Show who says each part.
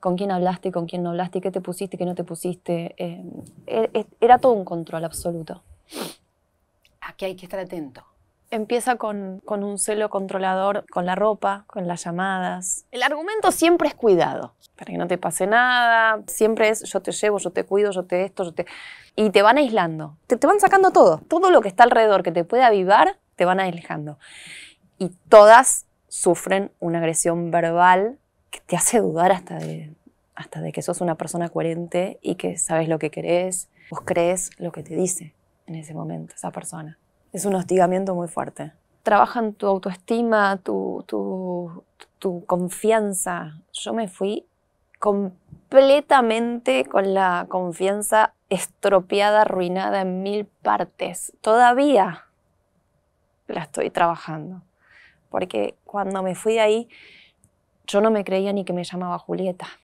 Speaker 1: con quién hablaste, con quién no hablaste, qué te pusiste, qué no te pusiste. Em, e, e, era todo un control absoluto. Aquí hay que estar atento. Empieza con, con un celo controlador, con la ropa, con las llamadas. El argumento siempre es cuidado, para que no te pase nada. Siempre es yo te llevo, yo te cuido, yo te esto, yo te... Y te van aislando, te, te van sacando todo. Todo lo que está alrededor que te puede avivar, te van aislando. Y todas sufren una agresión verbal que te hace dudar hasta de, hasta de que sos una persona coherente y que sabes lo que querés, vos crees lo que te dice en ese momento esa persona. Es un hostigamiento muy fuerte. Trabajan tu autoestima, tu, tu confianza. Yo me fui completamente con la confianza estropeada, arruinada en mil partes. Todavía la estoy trabajando. Porque cuando me fui de ahí, yo no me creía ni que me llamaba Julieta.